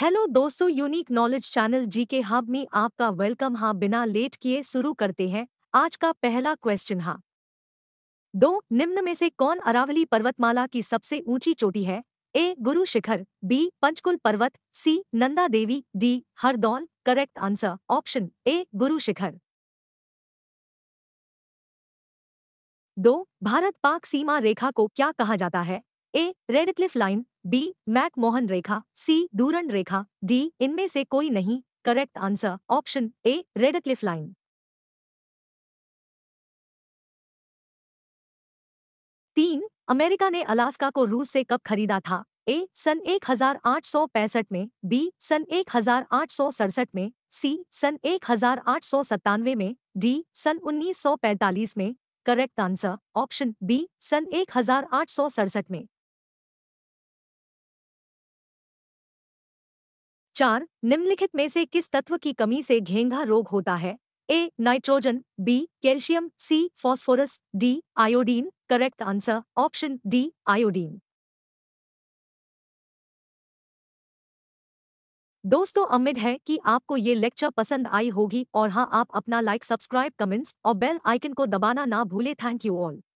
hello दोस्तों unique knowledge channel जी के hub में आपका वेलकम हाँ बिना लेट किए शुरू करते हैं आज का पहला क्वेश्चन हाँ दो निम्न में से कौन अरावली पर्वतमाला की सबसे ऊंची चोटी है ए गुरु शिखर बी पंचकुल पर्वत C Nanda Devi D Hardaul correct answer option A Guru Shikhar दो भारत पाक सीमा रेखा को क्या कहा जाता है A Radcliffe line B McMahon रेखा सी डूरन रेखा डी इनमें से कोई नहीं correct answer option A Radcliffe line तीन अमेरिका ने अलास्का को रूस से कब खरीदा था ए सन एक में बी सन एक में सी सन एक में डी सन 1945 में करेक्ट आंसर ऑप्शन बी सन एक में चार निम्नलिखित में से किस तत्व की कमी से घेंघा रोग होता है A nitrogen B calcium C phosphorus D iodine correct answer option D iodine दोस्तों उम्मीद है कि आपको ये लेक्चर पसंद आई होगी और हाँ आप अपना लाइक सब्सक्राइब कमेंट्स और बेल आइकन को दबाना ना भूले थैंक यू ऑल